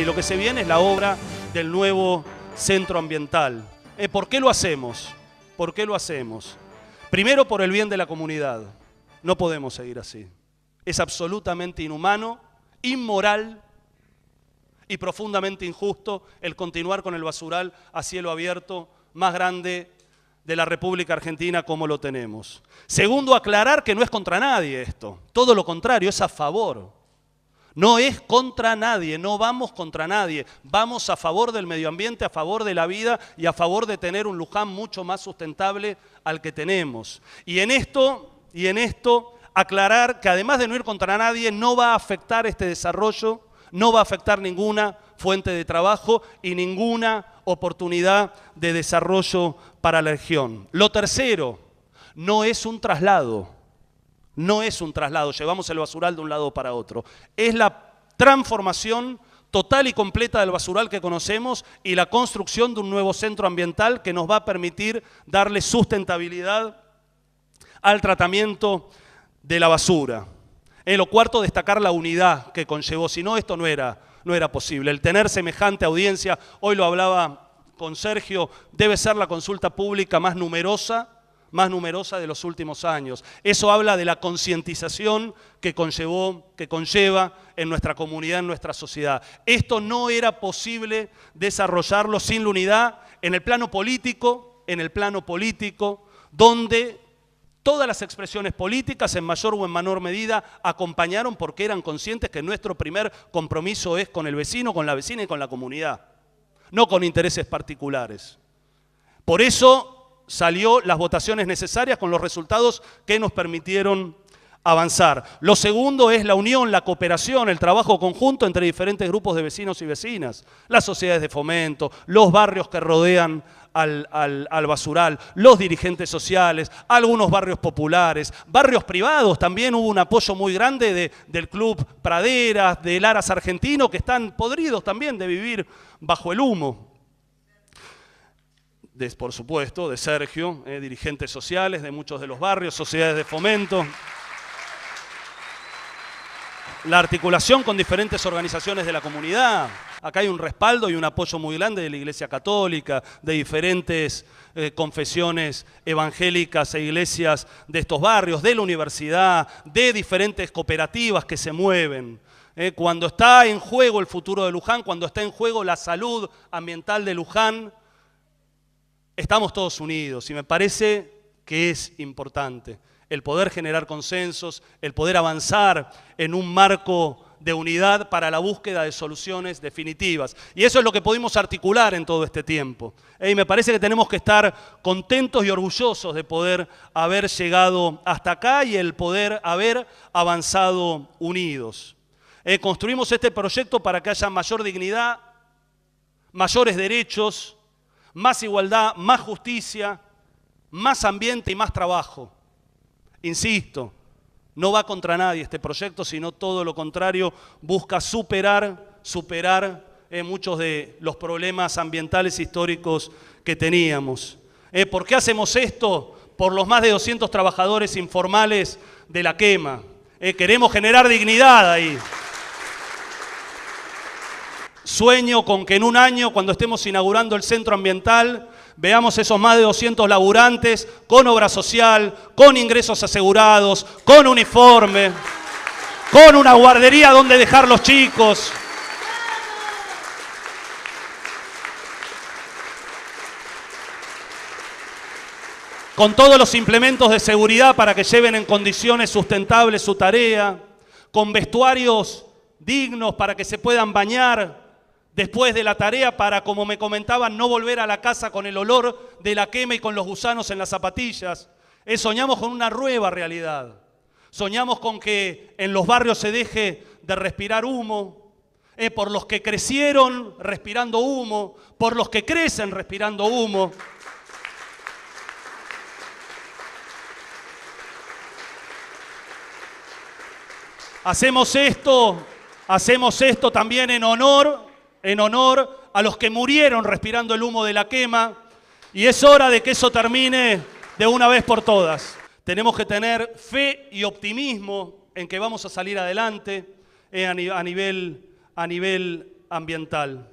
y lo que se viene es la obra del nuevo centro ambiental. Eh, ¿Por qué lo hacemos? ¿Por qué lo hacemos? Primero por el bien de la comunidad. No podemos seguir así. Es absolutamente inhumano, inmoral y profundamente injusto el continuar con el basural a cielo abierto más grande de la República Argentina como lo tenemos. Segundo, aclarar que no es contra nadie esto. Todo lo contrario, es a favor no es contra nadie, no vamos contra nadie, vamos a favor del medio ambiente, a favor de la vida y a favor de tener un Luján mucho más sustentable al que tenemos. Y en esto, y en esto aclarar que además de no ir contra nadie, no va a afectar este desarrollo, no va a afectar ninguna fuente de trabajo y ninguna oportunidad de desarrollo para la región. Lo tercero, no es un traslado no es un traslado, llevamos el basural de un lado para otro. Es la transformación total y completa del basural que conocemos y la construcción de un nuevo centro ambiental que nos va a permitir darle sustentabilidad al tratamiento de la basura. En lo cuarto, destacar la unidad que conllevó, si no, esto no era, posible. El tener semejante audiencia, hoy lo hablaba con Sergio, debe ser la consulta pública más numerosa más numerosa de los últimos años. Eso habla de la concientización que, conllevó, que conlleva en nuestra comunidad, en nuestra sociedad. Esto no era posible desarrollarlo sin la unidad en el plano político, en el plano político, donde Todas las expresiones políticas, en mayor o en menor medida, acompañaron porque eran conscientes que nuestro primer compromiso es con el vecino, con la vecina y con la comunidad, no con intereses particulares. Por eso salió las votaciones necesarias con los resultados que nos permitieron avanzar. Lo segundo es la unión, la cooperación, el trabajo conjunto entre diferentes grupos de vecinos y vecinas, las sociedades de fomento, los barrios que rodean al, al, al, basural, los dirigentes sociales, algunos barrios populares, barrios privados, también hubo un apoyo muy grande del Club Praderas, del Aras Argentino, que están podridos también de vivir bajo el humo por supuesto, de Sergio, eh, dirigentes sociales de muchos de los barrios, sociedades de fomento. La articulación con diferentes organizaciones de la comunidad. Acá hay un respaldo y un apoyo muy grande de la Iglesia Católica, de diferentes eh, confesiones evangélicas e iglesias de estos barrios, de la universidad, de diferentes cooperativas que se mueven. Eh, cuando está en juego el futuro de Luján, cuando está en juego la salud ambiental de Luján, estamos todos unidos y me parece que es importante el poder generar consensos, el poder avanzar en un marco de unidad para la búsqueda de soluciones definitivas. Y eso es lo que pudimos articular en todo este tiempo. Y me parece que tenemos que estar contentos y orgullosos de poder haber llegado hasta acá y el poder haber avanzado unidos. Eh, construimos este proyecto para que haya mayor dignidad, mayores derechos, más igualdad, más justicia, más ambiente y más trabajo. Insisto, no va contra nadie este proyecto, sino todo lo contrario, busca superar, superar eh, muchos de los problemas ambientales históricos que teníamos. Eh, ¿Por qué hacemos esto? Por los más de 200 trabajadores informales de la quema. Eh, queremos generar dignidad ahí. Sueño con que en un año, cuando estemos inaugurando el centro ambiental, veamos esos más de 200 laburantes con obra social, con ingresos asegurados, con uniforme, con una guardería donde dejar los chicos. con todos los implementos de seguridad para que lleven en condiciones sustentables su tarea, con vestuarios dignos para que se puedan bañar, después de la tarea para, como me comentaban, no volver a la casa con el olor de la quema y con los gusanos en las zapatillas. Eh, soñamos con una nueva realidad. Soñamos con que en los barrios se deje de respirar humo, eh, por los que crecieron respirando humo, por los que crecen respirando humo. Hacemos esto, hacemos esto también en honor en honor a los que murieron respirando el humo de la quema. Y es hora de que eso termine de una vez por todas. Tenemos que tener fe y optimismo en que vamos a salir adelante eh, a nivel, a nivel ambiental.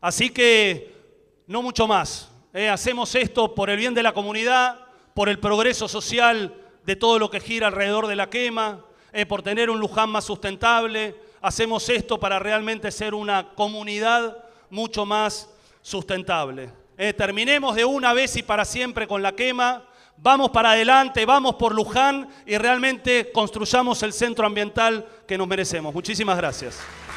Así que no mucho más. Eh, hacemos esto por el bien de la comunidad, por el progreso social de todo lo que gira alrededor de la quema, eh, por tener un Luján más sustentable, hacemos esto para realmente ser una comunidad mucho más sustentable. Eh, terminemos de una vez y para siempre con la quema, vamos para adelante, vamos por Luján y realmente construyamos el centro ambiental que nos merecemos. Muchísimas gracias.